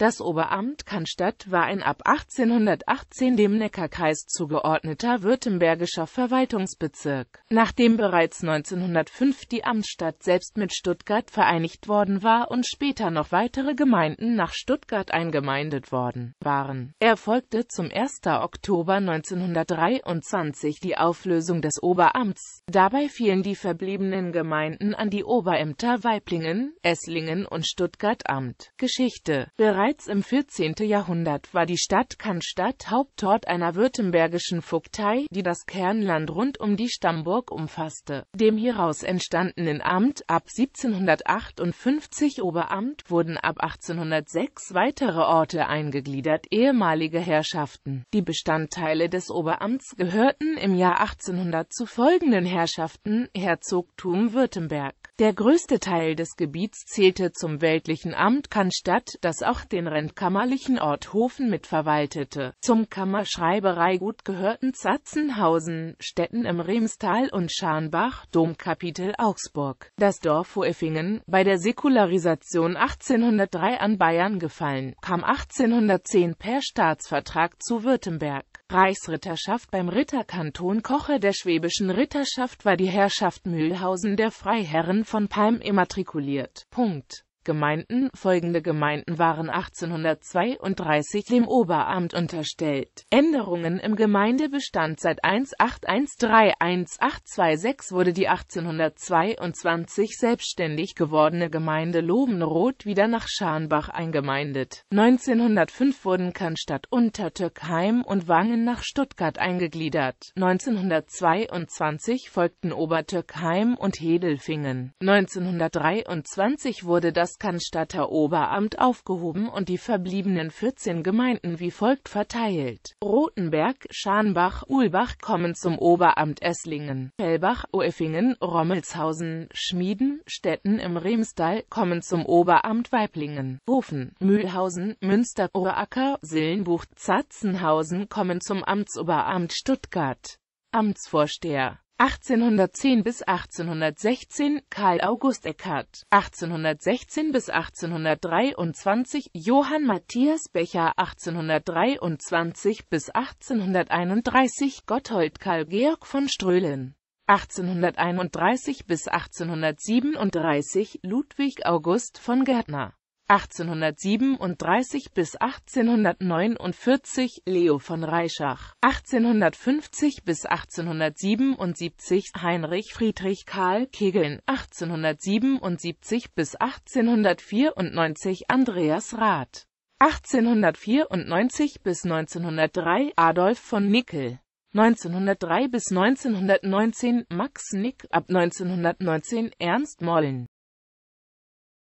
Das Oberamt Cannstatt war ein ab 1818 dem Neckarkreis zugeordneter württembergischer Verwaltungsbezirk. Nachdem bereits 1905 die Amtsstadt selbst mit Stuttgart vereinigt worden war und später noch weitere Gemeinden nach Stuttgart eingemeindet worden waren, erfolgte zum 1. Oktober 1923 die Auflösung des Oberamts. Dabei fielen die verbliebenen Gemeinden an die Oberämter Weiblingen, Esslingen und Stuttgart Amt. Geschichte Bereits Bereits im 14. Jahrhundert war die Stadt Cannstatt Hauptort einer württembergischen Vogtei, die das Kernland rund um die Stammburg umfasste. Dem hieraus entstandenen Amt ab 1758 Oberamt wurden ab 1806 weitere Orte eingegliedert, ehemalige Herrschaften. Die Bestandteile des Oberamts gehörten im Jahr 1800 zu folgenden Herrschaften Herzogtum Württemberg der größte Teil des Gebiets zählte zum weltlichen Amt Cannstatt, das auch den rentkammerlichen Ort Hofen mitverwaltete. Zum Kammerschreibereigut gehörten Zatzenhausen, Städten im Remstal und Scharnbach, Domkapitel Augsburg. Das Dorf Hoefingen, bei der Säkularisation 1803 an Bayern gefallen, kam 1810 per Staatsvertrag zu Württemberg. Reichsritterschaft beim Ritterkanton Koche der schwäbischen Ritterschaft war die Herrschaft Mühlhausen der Freiherren von Palm immatrikuliert. Punkt Gemeinden, folgende Gemeinden waren 1832 dem Oberamt unterstellt. Änderungen im Gemeindebestand seit 1813-1826 wurde die 1822 selbstständig gewordene Gemeinde Lobenroth wieder nach Scharnbach eingemeindet. 1905 wurden Cannstatt, Untertürkheim und Wangen nach Stuttgart eingegliedert. 1922 folgten Obertürkheim und Hedelfingen. 1923 wurde das Reichskanzstatter Oberamt aufgehoben und die verbliebenen 14 Gemeinden wie folgt verteilt. Rotenberg, Scharnbach, Ulbach kommen zum Oberamt Esslingen, Fellbach, Oeffingen, Rommelshausen, Schmieden, Stetten im Remstal kommen zum Oberamt Weiblingen, Hofen, Mühlhausen, Münster, Oracker, Sillenbucht, Zatzenhausen kommen zum Amtsoberamt Stuttgart. Amtsvorsteher 1810 bis 1816 Karl August Eckhardt, 1816 bis 1823 Johann Matthias Becher, 1823 bis 1831 Gotthold Karl Georg von Ströhlen, 1831 bis 1837 Ludwig August von Gärtner 1837 bis 1849 Leo von Reischach, 1850 bis 1877 Heinrich Friedrich Karl Kegeln, 1877 bis 1894 Andreas Rath, 1894 bis 1903 Adolf von Nickel. 1903 bis 1919 Max Nick, ab 1919 Ernst Mollen